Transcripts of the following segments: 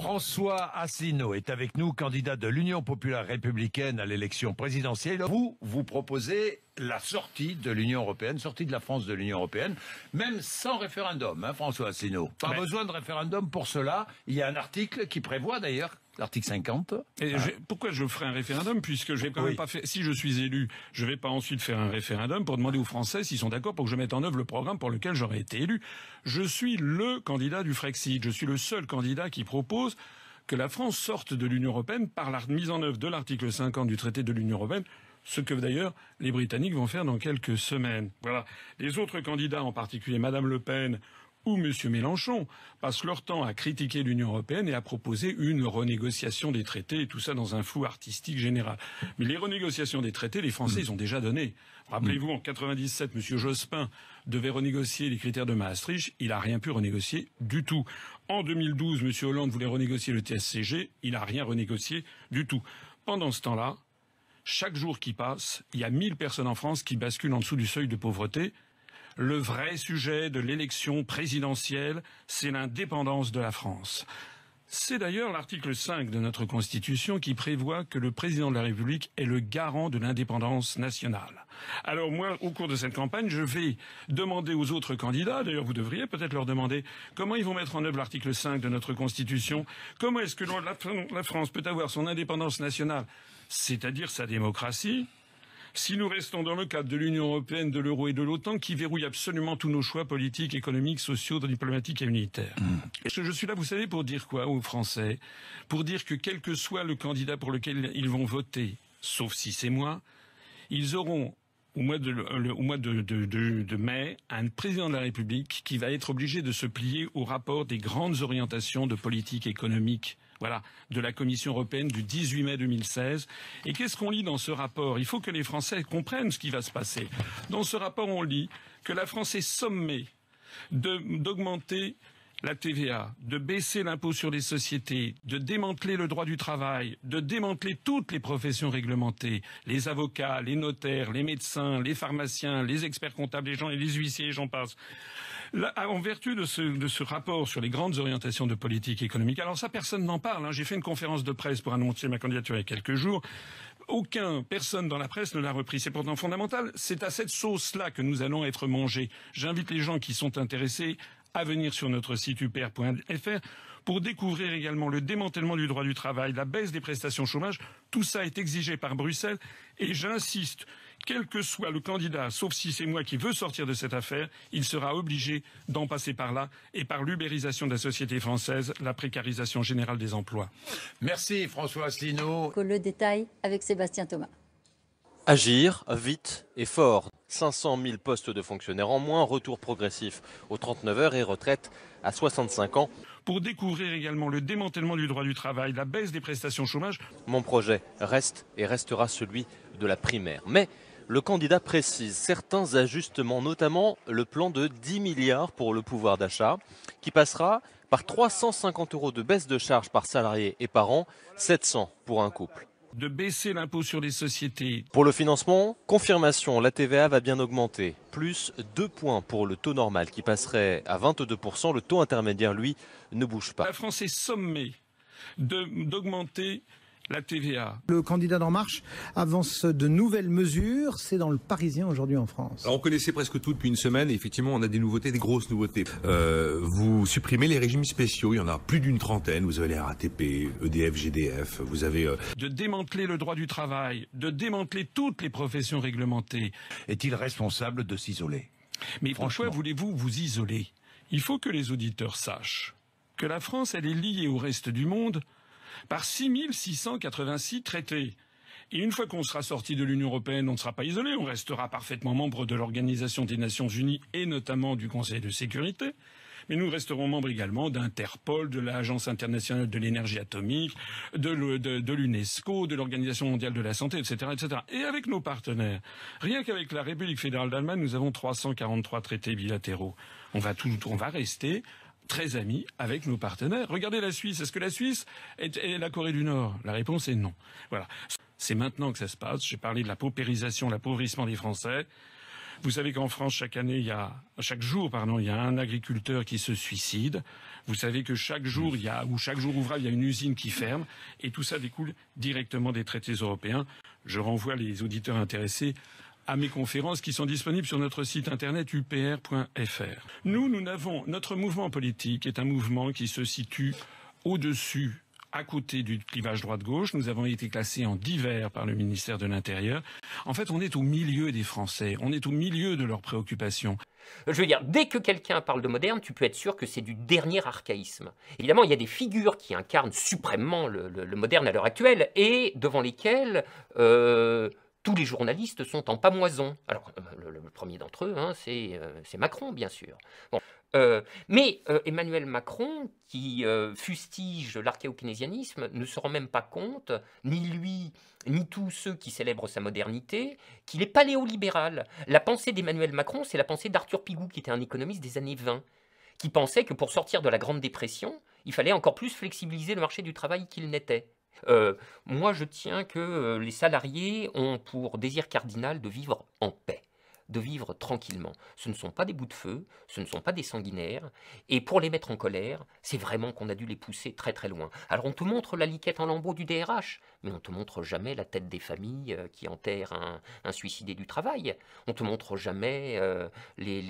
François Asselineau est avec nous, candidat de l'Union populaire républicaine à l'élection présidentielle. Vous, vous proposez la sortie de l'Union européenne, sortie de la France de l'Union européenne, même sans référendum, hein, François Asselineau. Pas besoin de référendum pour cela. Il y a un article qui prévoit d'ailleurs l'article 50. Et pourquoi je ferai un référendum puisque je vais quand même pas faire, si je suis élu, je vais pas ensuite faire un référendum pour demander aux Français s'ils sont d'accord pour que je mette en œuvre le programme pour lequel j'aurais été élu. Je suis le candidat du Frexit. Je suis le seul candidat qui propose que la France sorte de l'Union européenne par la mise en œuvre de l'article 50 du traité de l'Union européenne, ce que d'ailleurs les Britanniques vont faire dans quelques semaines. Voilà. Les autres candidats, en particulier Madame Le Pen M. Mélenchon passe leur temps à critiquer l'Union européenne et à proposer une renégociation des traités, tout ça dans un fou artistique général. Mais les renégociations des traités, les Français, ils ont déjà donné. Rappelez-vous, en 97, M. Jospin devait renégocier les critères de Maastricht, il n'a rien pu renégocier du tout. En 2012, M. Hollande voulait renégocier le TSCG, il n'a rien renégocié du tout. Pendant ce temps-là, chaque jour qui passe, il y a 1000 personnes en France qui basculent en dessous du seuil de pauvreté. Le vrai sujet de l'élection présidentielle, c'est l'indépendance de la France. C'est d'ailleurs l'article 5 de notre Constitution qui prévoit que le président de la République est le garant de l'indépendance nationale. Alors moi, au cours de cette campagne, je vais demander aux autres candidats, d'ailleurs vous devriez peut-être leur demander comment ils vont mettre en œuvre l'article 5 de notre Constitution, comment est-ce que la France peut avoir son indépendance nationale, c'est-à-dire sa démocratie, si nous restons dans le cadre de l'Union européenne, de l'euro et de l'OTAN, qui verrouille absolument tous nos choix politiques, économiques, sociaux, diplomatiques et militaires. Mm. que Je suis là, vous savez, pour dire quoi aux Français Pour dire que quel que soit le candidat pour lequel ils vont voter, sauf si c'est moi, ils auront au mois, de, mai, un président de la République qui va être obligé de se plier au rapport des grandes orientations de politique économique voilà, de la Commission européenne du 18 mai 2016. Et qu'est-ce qu'on lit dans ce rapport Il faut que les Français comprennent ce qui va se passer. Dans ce rapport, on lit que la France est sommée d'augmenter la TVA, de baisser l'impôt sur les sociétés, de démanteler le droit du travail, de démanteler toutes les professions réglementées, les avocats, les notaires, les médecins, les pharmaciens, les experts comptables, les gens et les huissiers, j'en passe. Ah, en vertu de ce, rapport sur les grandes orientations de politique économique, alors ça, personne n'en parle. Hein. J'ai fait une conférence de presse pour annoncer ma candidature il y a quelques jours. Aucun, personne dans la presse ne l'a repris. C'est pourtant fondamental. C'est à cette sauce-là que nous allons être mangés. J'invite les gens qui sont intéressés à venir sur notre site upr.fr pour découvrir également le démantèlement du droit du travail, la baisse des prestations chômage. Tout ça est exigé par Bruxelles et j'insiste, quel que soit le candidat, sauf si c'est moi qui veux sortir de cette affaire, il sera obligé d'en passer par là et par l'ubérisation de la société française, la précarisation générale des emplois. Merci François Asselineau. Le détail avec Sébastien Thomas. Agir vite et fort. 500 000 postes de fonctionnaires en moins, retour progressif aux 39 heures et retraite à 65 ans. Pour découvrir également le démantèlement du droit du travail, la baisse des prestations chômage. Mon projet reste et restera celui de la primaire. Mais le candidat précise certains ajustements, notamment le plan de 10 milliards pour le pouvoir d'achat, qui passera par 350 euros de baisse de charges par salarié et par an, 700 pour un couple de baisser l'impôt sur les sociétés. Pour le financement, confirmation, la TVA va bien augmenter. Plus 2 points pour le taux normal qui passerait à 22%. Le taux intermédiaire, lui, ne bouge pas. La France est sommée d'augmenter la TVA. Le candidat d'En Marche avance de nouvelles mesures. C'est dans le Parisien aujourd'hui en France. on connaissait presque tout depuis une semaine. Et effectivement, on a des nouveautés, des grosses nouveautés. Euh, vous supprimez les régimes spéciaux. Il y en a plus d'une trentaine. Vous avez les RATP, EDF, GDF. Vous avez... Euh, de démanteler le droit du travail, de démanteler toutes les professions réglementées. Est-il responsable de s'isoler Mais François, voulez-vous vous isoler Il faut que les auditeurs sachent que la France, elle est liée au reste du monde par 6686 traités. Et une fois qu'on sera sorti de l'Union européenne, on ne sera pas isolé, on restera parfaitement membre de l'Organisation des Nations unies et notamment du Conseil de sécurité, mais nous resterons membres également d'Interpol, de l'Agence internationale de l'énergie atomique, de l'UNESCO, de l'Organisation mondiale de la santé, etc., etc. Et avec nos partenaires, rien qu'avec la République fédérale d'Allemagne, nous avons 343 traités bilatéraux. On va tout, on va rester très amis avec nos partenaires. Regardez la Suisse. Est-ce que la Suisse est, la Corée du Nord La réponse est non. Voilà. C'est maintenant que ça se passe. J'ai parlé de la paupérisation, l'appauvrissement des Français. Vous savez qu'en France, chaque année, il y a, chaque jour, pardon, il y a un agriculteur qui se suicide. Vous savez que chaque jour, il y a, ou chaque jour ouvrable, il y a une usine qui ferme. Et tout ça découle directement des traités européens. Je renvoie les auditeurs intéressés à mes conférences qui sont disponibles sur notre site internet upr.fr. Nous, nous n'avons, notre mouvement politique est un mouvement qui se situe au-dessus à côté du clivage droite-gauche. Nous avons été classés en divers par le ministère de l'Intérieur. En fait, on est au milieu des Français, on est au milieu de leurs préoccupations. Je veux dire, dès que quelqu'un parle de moderne, tu peux être sûr que c'est du dernier archaïsme. Évidemment, il y a des figures qui incarnent suprêmement le, moderne à l'heure actuelle et devant lesquelles... Euh, tous les journalistes sont en pamoison. Alors, euh, le, premier d'entre eux, hein, euh, c'est Macron, bien sûr. Euh, mais Emmanuel Macron, qui fustige larchéo ne se rend même pas compte, ni lui, ni tous ceux qui célèbrent sa modernité, qu'il est paléolibéral. La pensée d'Emmanuel Macron, c'est la pensée d'Arthur Pigou, qui était un économiste des années 20, qui pensait que pour sortir de la Grande Dépression, il fallait encore plus flexibiliser le marché du travail qu'il n'était. Euh, moi, je tiens que euh, les salariés ont pour désir cardinal de vivre en paix de vivre tranquillement. Ce ne sont pas des bouts de feu, ce ne sont pas des sanguinaires, et pour les mettre en colère, c'est vraiment qu'on a dû les pousser très très loin. Alors on te montre la liquette en lambeaux du DRH, mais on ne te montre jamais la tête des familles euh, qui enterrent un, suicidé du travail. On ne te montre jamais euh, les,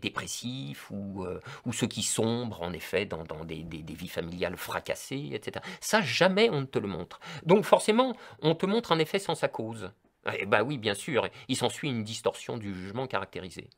dépressifs euh, ou, ceux qui sombrent en effet dans, des, des vies familiales fracassées, etc. Ça, jamais on ne te le montre. Donc forcément, on te montre un effet sans sa cause. Eh bien bah oui, bien sûr, il s'ensuit une distorsion du jugement caractérisé.